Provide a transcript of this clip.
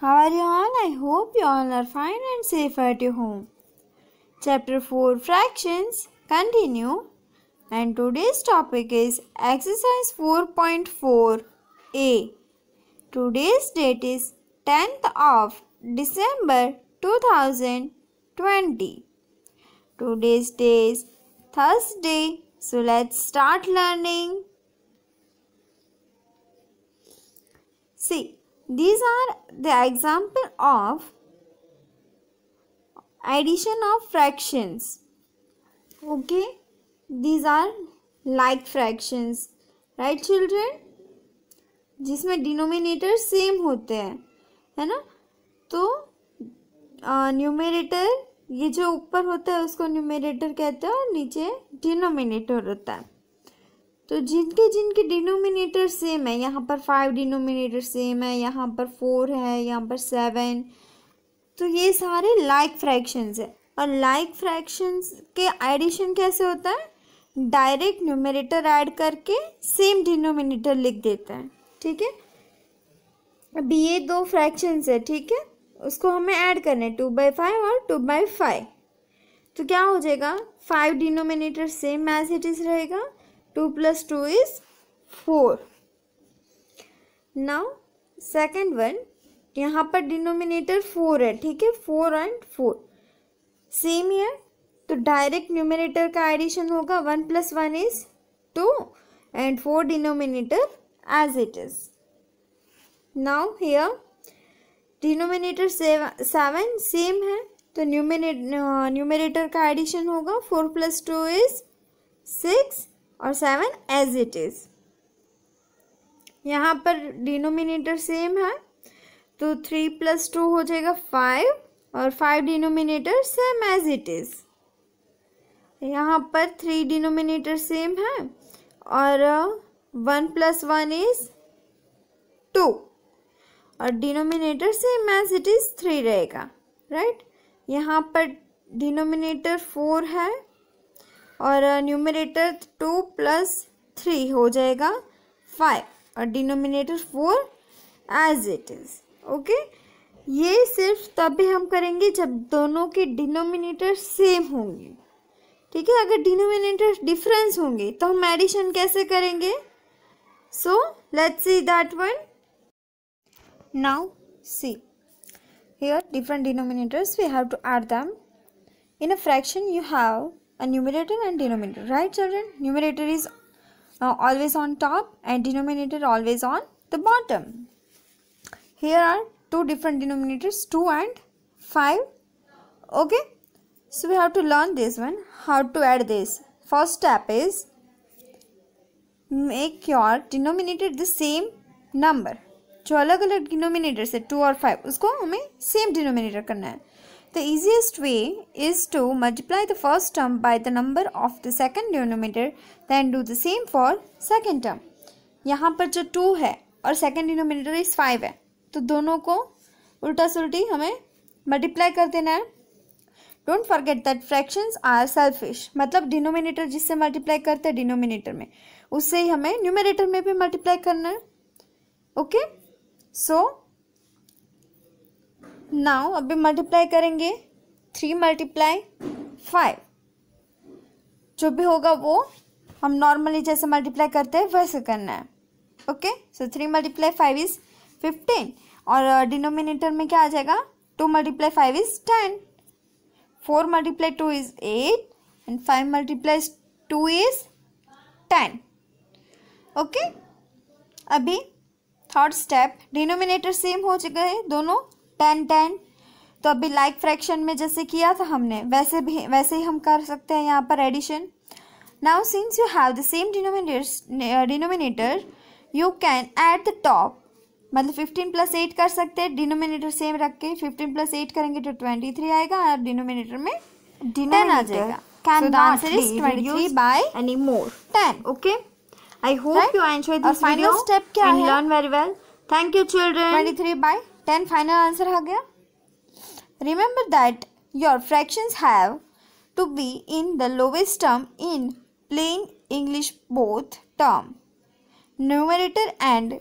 How are you all? I hope you all are fine and safe at your home. Chapter 4 Fractions continue and today's topic is exercise 4.4a. Today's date is 10th of December 2020. Today's day is Thursday. So let's start learning. See these are the example of addition of fractions okay these are like fractions right children जिसमें denominator same होते हैं है ना तो numerator ये जो ऊपर होता है उसको न्यूमेरेटर कहते हैं और नीचे डिनोमिनेटर होता है तो जिनके जिनके डिनोमिनेटर सेम है यहाँ पर फाइव डिनोमिनेटर सेम है यहाँ पर फोर है यहाँ पर सेवन तो ये सारे लाइक फ्रैक्शंस है और लाइक फ्रैक्शंस के एडिशन कैसे होता है डायरेक्ट न्यूमिनेटर ऐड करके सेम डिनोमिनेटर लिख देते हैं ठीक है अब ये दो फ्रैक्शंस है ठीक है उसको हमें ऐड करना है टू बाई फाइव और टू बाई फाइव तो क्या हो जाएगा five denominator same as it is रहेगा two plus two is four now second one यहाँ पर डिनोमिनेटर फोर है ठीक है फोर एंड फोर सेम है तो डायरेक्ट न्यूमिनेटर का एडिशन होगा one plus one is two and four denominator as it is now here denominator seven same है तो न्यूमिनेटर का एडिशन होगा four plus two is six और सेवन एज इट इज़ यहाँ पर डिनोमिनेटर सेम है तो थ्री प्लस टू हो जाएगा फाइव और five denominator same as it is यहाँ पर थ्री डिनोमिनेटर सेम है और one plus one is two और denominator same as it is three रहेगा राइट यहाँ पर डिनोमिनेटर फोर है और न्यूमिनेटर टू प्लस थ्री हो जाएगा फाइव और denominator four as it is okay ये सिर्फ तभी हम करेंगे जब दोनों के डिनोमिनेटर सेम होंगे ठीक है अगर डिनोमिनेटर डिफरेंस होंगे तो हम एडिशन कैसे करेंगे so let's see that one now see here different denominators we have to add them in a fraction you have a numerator and denominator right children numerator is uh, always on top and denominator always on the bottom here are two different denominators 2 and 5 okay so we have to learn this one how to add this first step is make your denominator the same number जो अलग अलग denominator से to और five उसको हमें same denominator करना है The easiest way is to multiply the first term by the number of the second denominator then do the same for second term. यहाँ पर जो टू है और सेकेंड डिनोमिनेटर इज फाइव है तो दोनों को उल्टा सुलटी हमें मल्टीप्लाई कर देना है don't forget that fractions are selfish मतलब डिनोमिनेटर जिससे मल्टीप्लाई करते हैं डिनोमिनेटर में उससे ही हमें न्यूमिनेटर में भी मल्टीप्लाई करना है ओके सो नाउ अभी मल्टीप्लाई करेंगे थ्री मल्टीप्लाई फाइव जो भी होगा वो हम नॉर्मली जैसे मल्टीप्लाई करते हैं वैसे करना है okay so three multiply five is fifteen और डिनोमिनेटर uh, में क्या आ जाएगा two multiply five is ten four multiply two is eight and five multiply two is ten okay अभी थर्ड स्टेप डिनोमिनेटर सेम हो चुका है दोनों टेन टेन तो अभी लाइक like फ्रैक्शन में जैसे किया था हमने वैसे भी वैसे ही हम कर सकते हैं यहाँ पर addition now since you have the same denominator denominator you can add the top मतलब फिफ्टीन प्लस एट कर सकते हैं डिनोमिनेटर सेम रख के फिफ्टीन प्लस एट करेंगे तो ट्वेंटी थ्री आएगा और डिनोमिनेटर में टेन आ जाएगा can answer is twenty by any more ten okay I hope you enjoy this video final step क्या है learn very well thank you children 23 by ten final answer आ गया remember that your fractions have to be in the lowest term in plain English both term numerator and